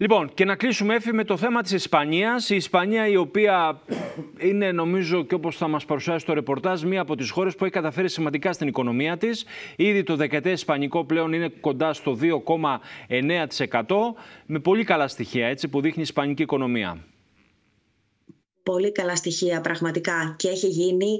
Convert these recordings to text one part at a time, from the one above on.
Λοιπόν, και να κλείσουμε έφη με το θέμα της Ισπανίας. Η Ισπανία η οποία είναι νομίζω και όπως θα μας παρουσιάσει το ρεπορτάζ μία από τις χώρες που έχει καταφέρει σημαντικά στην οικονομία της. Ήδη το δεκαετές ισπανικό πλέον είναι κοντά στο 2,9% με πολύ καλά στοιχεία έτσι, που δείχνει η ισπανική οικονομία πολύ καλά στοιχεία πραγματικά και έχει γίνει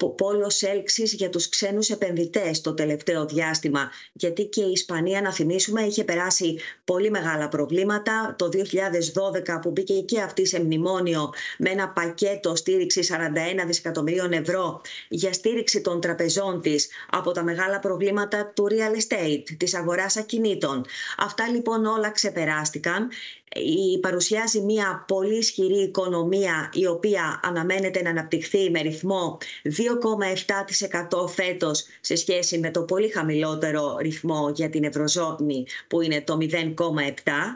ο πόλος έλξης για τους ξένους επενδυτές το τελευταίο διάστημα. Γιατί και η Ισπανία, να θυμίσουμε, είχε περάσει πολύ μεγάλα προβλήματα. Το 2012 που μπήκε και αυτή σε μνημόνιο με ένα πακέτο στήριξης 41 δισεκατομμυρίων ευρώ για στήριξη των τραπεζών της από τα μεγάλα προβλήματα του real estate, της αγοράς ακινήτων. Αυτά λοιπόν όλα ξεπεράστηκαν παρουσιάζει μια πολύ ισχυρή οικονομία η οποία αναμένεται να αναπτυχθεί με ρυθμό 2,7% φέτος σε σχέση με το πολύ χαμηλότερο ρυθμό για την Ευρωζώνη που είναι το 0,7%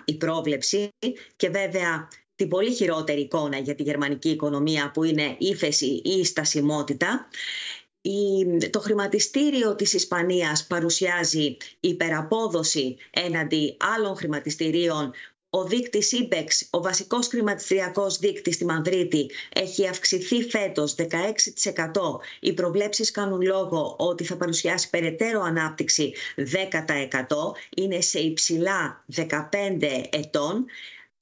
η πρόβλεψη και βέβαια την πολύ χειρότερη εικόνα για τη γερμανική οικονομία που είναι ύφεση ή στασιμότητα. Το χρηματιστήριο της Ισπανίας παρουσιάζει υπεραπόδοση έναντι άλλων χρηματιστηρίων ο δείκτης Υπεξ, ο βασικός κλιματιστριακό δείκτης στη Μαδρίτη, έχει αυξηθεί φέτος 16%. Οι προβλέψεις κάνουν λόγο ότι θα παρουσιάσει περαιτέρω ανάπτυξη 10%. Είναι σε υψηλά 15 ετών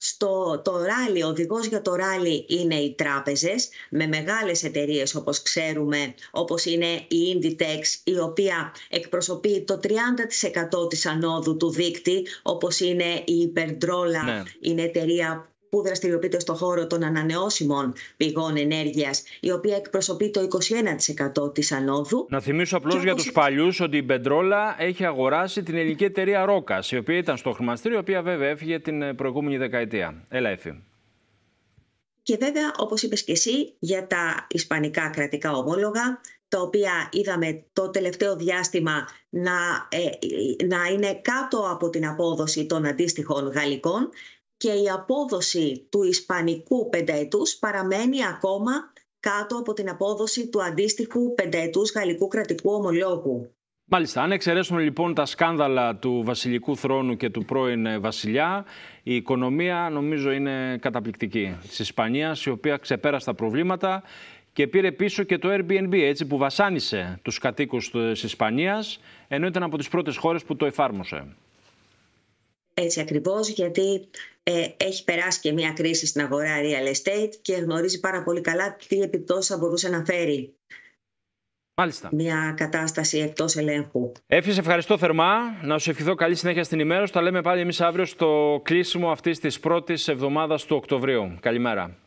στο το ράλι, ο για το ράλι είναι οι τράπεζες με μεγάλες εταιρείες, όπως ξέρουμε, όπως είναι η Inditex η οποία εκπροσωπεί το 30% της ανόδου του δίκτυ όπως είναι η Υπερντρόλα, είναι εταιρεία που δραστηριοποιείται στον χώρο των ανανεώσιμων πηγών ενέργειας, η οποία εκπροσωπεί το 21% της ανόδου. Να θυμίσω απλώς για τους παλιούς ότι η Πεντρόλα έχει αγοράσει την ελληνική εταιρεία Ρόκας, η οποία ήταν στο χρηματιστήριο, η οποία βέβαια έφυγε την προηγούμενη δεκαετία. Έλα, έφυγε. Και βέβαια, όπως είπες και εσύ, για τα ισπανικά κρατικά ομόλογα, τα οποία είδαμε το τελευταίο διάστημα να, ε, να είναι κάτω από την απόδοση των αντίστοιχων γαλλικών και η απόδοση του ισπανικού πεντέτους παραμένει ακόμα κάτω από την απόδοση του αντίστοιχου πεντέτους γαλλικού κρατικού ομολόγου. Μάλιστα, αν εξαιρέσουμε λοιπόν τα σκάνδαλα του βασιλικού θρόνου και του πρώην ε, βασιλιά, η οικονομία νομίζω είναι καταπληκτική της Ισπανίας, η οποία ξεπέρασε τα προβλήματα και πήρε πίσω και το Airbnb, έτσι που βασάνισε τους κατοίκους της Ισπανίας, ενώ ήταν από τις πρώτες χώρες που το εφάρμοσε. Έτσι ακριβώς, γιατί ε, έχει περάσει και μια κρίση στην αγορά real estate και γνωρίζει πάρα πολύ καλά τι επιπτώσεις θα μπορούσε να φέρει Μάλιστα. μια κατάσταση εκτός ελέγχου. Έφη, ευχαριστώ θερμά. Να σου ευχηθώ καλή συνέχεια στην ημέρα. Τα λέμε πάλι εμείς αύριο στο κλείσιμο αυτής της πρώτης εβδομάδας του Οκτωβρίου. Καλημέρα.